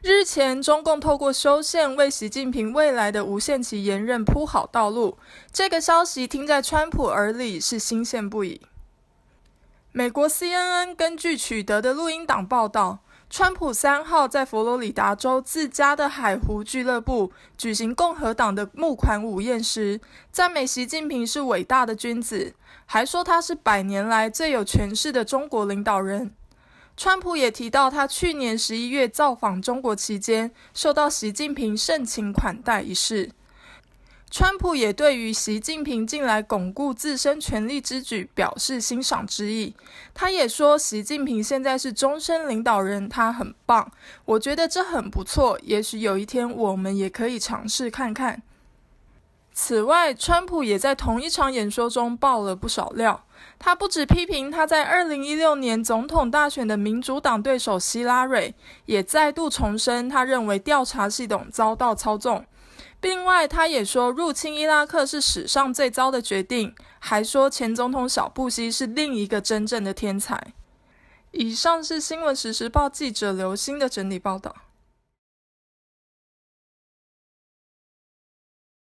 日前，中共透过修宪为习近平未来的无限期延任铺好道路。这个消息听在川普耳里是新鲜不已。美国 CNN 根据取得的录音档报道，川普三号在佛罗里达州自家的海湖俱乐部举行共和党的募款午宴时，赞美习近平是伟大的君子，还说他是百年来最有权势的中国领导人。川普也提到，他去年十一月造访中国期间受到习近平盛情款待一事。川普也对于习近平近来巩固自身权力之举表示欣赏之意。他也说，习近平现在是终身领导人，他很棒，我觉得这很不错。也许有一天我们也可以尝试看看。此外，川普也在同一场演说中爆了不少料。他不止批评他在二零一六年总统大选的民主党对手希拉蕊，也再度重申他认为调查系统遭到操纵。另外，他也说入侵伊拉克是史上最糟的决定，还说前总统小布希是另一个真正的天才。以上是新闻实时报记者刘星的整理报道。